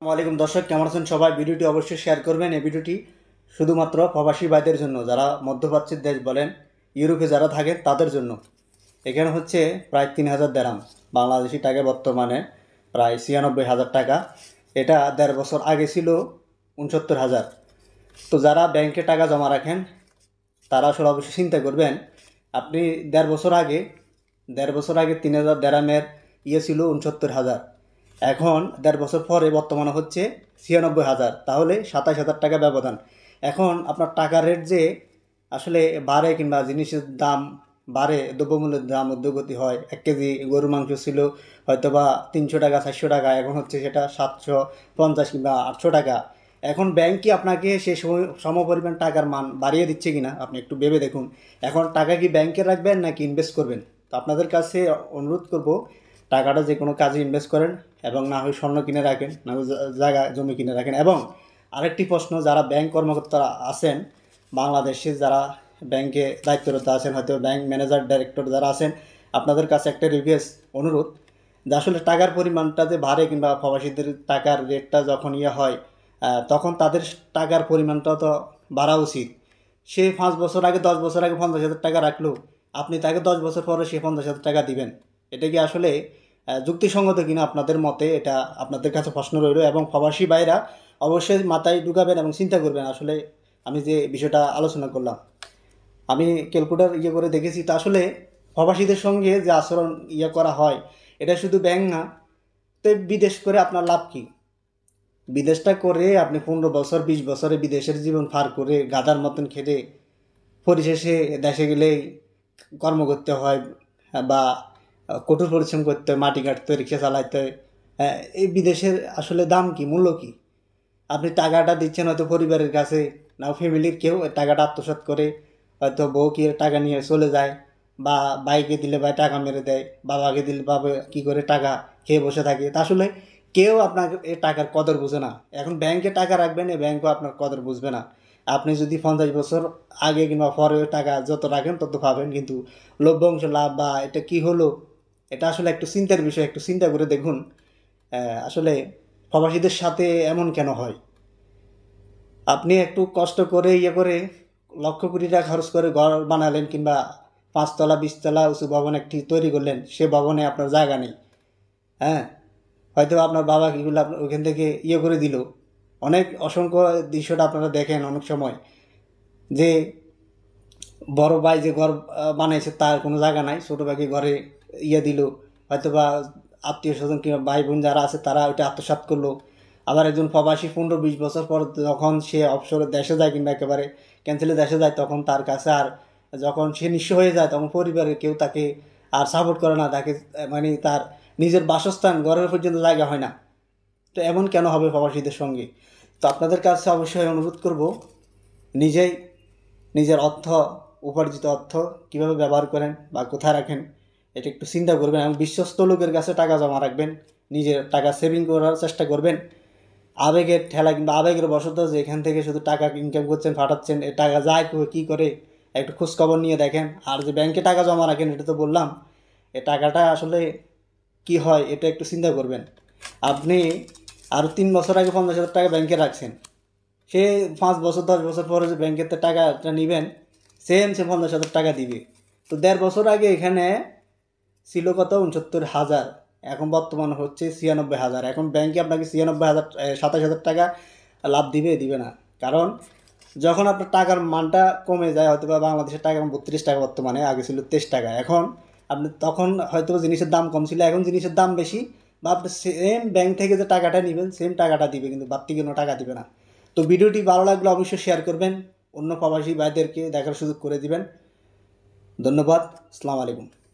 আসসালামাইকুম দর্শক কেমন আছেন সবাই ভিডিওটি অবশ্যই শেয়ার করবেন এই ভিডিওটি শুধুমাত্র প্রবাসী ভাইদের জন্য যারা মধ্যপ্রাচ্যের দেশ বলেন ইউরোপে যারা থাকে তাদের জন্য এখানে হচ্ছে প্রায় তিন হাজার দেড়াম বাংলাদেশি টাকা বর্তমানে প্রায় ছিয়ানব্বই হাজার টাকা এটা দেড় বছর আগে ছিল উনসত্তর হাজার তো যারা ব্যাংকে টাকা জমা রাখেন তারা আসলে অবশ্যই চিন্তা করবেন আপনি দেড় বছর আগে দেড় বছর আগে তিন হাজার দেড়ামের ইয়ে ছিল উনসত্তর হাজার এখন দেড় বছর পরে বর্তমানে হচ্ছে ছিয়ানব্বই হাজার তাহলে সাতাশ হাজার টাকা ব্যবধান এখন আপনার টাকার রেট যে আসলে বাড়ে কিংবা জিনিসের দাম বাড়ে দ্রব্যমূল্যের দাম উদ্যোগতি হয় এক কেজি গরু মাংস ছিল হয়তো বা তিনশো টাকা চারশো টাকা এখন হচ্ছে সেটা সাতশো পঞ্চাশ কিংবা আটশো টাকা এখন ব্যাংক কি আপনাকে সে সম পরিমাণ টাকার মান বাড়িয়ে দিচ্ছে কিনা আপনি একটু ভেবে দেখুন এখন টাকা কি ব্যাংকে রাখবেন নাকি ইনভেস্ট করবেন তো আপনাদের কাছে অনুরোধ করব টাকাটা যে কোনো কাজে ইনভেস্ট করেন এবং না হয় স্বর্ণ কিনে রাখেন না জায়গা জমি কিনে রাখেন এবং আরেকটি প্রশ্ন যারা ব্যাংক কর্মকর্তারা আছেন বাংলাদেশে যারা ব্যাংকে দায়িত্বরত আছেন হয়তো ব্যাংক ম্যানেজার ডাইরেক্টর যারা আছেন আপনাদের কাছে একটা রিকোয়েস্ট অনুরোধ যে আসলে টাকার পরিমাণটা যে ভারে কিংবা প্রবাসীদের টাকার রেটটা যখন ইয়ে হয় তখন তাদের টাকার পরিমাণটা তো বাড়া উচিত সে পাঁচ বছর আগে দশ বছর আগে পঞ্চাশ হাজার টাকা রাখলো আপনি তাকে দশ বছর পরে সে পঞ্চাশ হাজার টাকা দিবেন এটা কি আসলে যুক্তিসঙ্গত কিনা আপনাদের মতে এটা আপনাদের কাছে প্রশ্ন রইল এবং প্রবাসী ভাইরা অবশ্যই মাথায় ঢুকাবেন এবং চিন্তা করবেন আসলে আমি যে বিষয়টা আলোচনা করলাম আমি ক্যালকুলেটার ইয়ে করে দেখেছি তা আসলে প্রবাসীদের সঙ্গে যে আচরণ ইয়ে করা হয় এটা শুধু ব্যাংক না তো বিদেশ করে আপনার লাভ কী বিদেশটা করে আপনি পনেরো বছর বিশ বছরে বিদেশের জীবন পার করে গাদার মতন খেটে পরিশেষে দেশে গেলেই কর্ম করতে হয় বা কঠোর পরিশ্রম করতে হয় মাটি কাটতে রিক্সা চালাইতে হয় হ্যাঁ, এই বিদেশের আসলে দাম কি মূল্য কি আপনি টাকাটা দিচ্ছেন হয়তো পরিবারের কাছে না ফ্যামিলির কেউ টাকাটা আত্মসাত করে হয়তো বউ কি টাকা নিয়ে চলে যায় বা বাইকে দিলে ভাই টাকা মেরে দেয় বাবাকে দিলে বাবা কী করে টাকা খেয়ে বসে থাকে তা আসলে কেউ আপনার এ টাকার কদর বুঝে না এখন ব্যাংকে টাকা রাখবেন এ ব্যাংকও আপনার কদর বুঝবে না আপনি যদি পঞ্চাশ বছর আগে কিংবা পরে টাকা যত রাখেন তত পাবেন কিন্তু লভ্যাংশ লাভ বা এটা কি হলো এটা আসলে একটু চিন্তার বিষয় একটু চিন্তা করে দেখুন আসলে প্রবাসীদের সাথে এমন কেন হয় আপনি একটু কষ্ট করে ইয়ে করে লক্ষ কোটি টাকা খরচ করে ঘর বানালেন কিংবা পাঁচতলা বিশতলা উঁচু ভবন একটি তৈরি করলেন সে ভবনে আপনার জায়গা নেই হ্যাঁ হয়তো আপনার বাবা কীগুলো ওখান থেকে ইয়ে করে দিল অনেক অসংখ্য দৃশ্যটা আপনারা দেখেন অনেক সময় যে বড় ভাই যে ঘর বানিয়েছে তার কোনো জায়গা নাই ছোটো ভাইকে ঘরে ইয়ে দিল হয়তোবা আত্মীয় স্বজন কিংবা ভাই বোন যারা আছে তারা ওইটা আত্মসাত করলো আবার একজন প্রবাসী পনেরো বিশ বছর পর যখন সে অবসরে দেশে যায় কিংবা একেবারে ক্যান্সেলে দেশে যায় তখন তার কাছে আর যখন সে নিঃস্ব হয়ে যায় তখন পরিবারের কেউ তাকে আর সাপোর্ট করে না তাকে মানে তার নিজের বাসস্থান গরমের পর্যন্ত জায়গা হয় না তো এমন কেন হবে প্রবাসীদের সঙ্গে তো আপনাদের কাছে অবশ্যই অনুরোধ করব নিজেই নিজের অর্থ উপার্জিত অর্থ কীভাবে ব্যবহার করেন বা কোথায় রাখেন এটা একটু চিন্তা করবেন এবং বিশ্বস্ত লোকের কাছে টাকা জমা রাখবেন নিজের টাকা সেভিং করার চেষ্টা করবেন আবেগের ঠেলা কিংবা আবেগের বসত যে এখান থেকে শুধু টাকা ইনকাম করছেন ফাটাচ্ছেন এ টাকা যায় কী করে একটু খোঁজখবর নিয়ে দেখেন আর যে ব্যাংকে টাকা জমা রাখেন এটা তো বললাম এ টাকাটা আসলে কি হয় এটা একটু চিন্তা করবেন আপনি আরও তিন বছর আগে পঞ্চাশ হাজার টাকা ব্যাংকে রাখছেন সে পাঁচ বছর দশ বছর পরে যে ব্যাংকের টাকাটা নেবেন সেম সে পঞ্চাশ হাজার টাকা দিবে তো দেড় বছর আগে এখানে ছিল কত উনসত্তর হাজার এখন বর্তমান হচ্ছে ছিয়ানব্বই হাজার এখন ব্যাংকে আপনাকে ছিয়ানব্বই হাজার সাতাশ হাজার টাকা লাভ দিবে দিবে না কারণ যখন আপনার টাকার মানটা কমে যায় হয়তো বা বাংলাদেশের টাকা এখন বত্রিশ টাকা বর্তমানে আগে ছিল তেইশ টাকা এখন আপনি তখন হয়তো জিনিসের দাম কম ছিল এখন জিনিসের দাম বেশি বা আপনি সেম ব্যাংক থেকে যে টাকাটা নেবেন সেম টাকাটা দিবে কিন্তু বাড়তি কোনো টাকা দিবে না তো ভিডিওটি ভালো লাগলে অবশ্যই শেয়ার করবেন অন্য প্রবাসী ভাইদেরকে দেখার সুযোগ করে দিবেন ধন্যবাদ আসসালামু আলাইকুম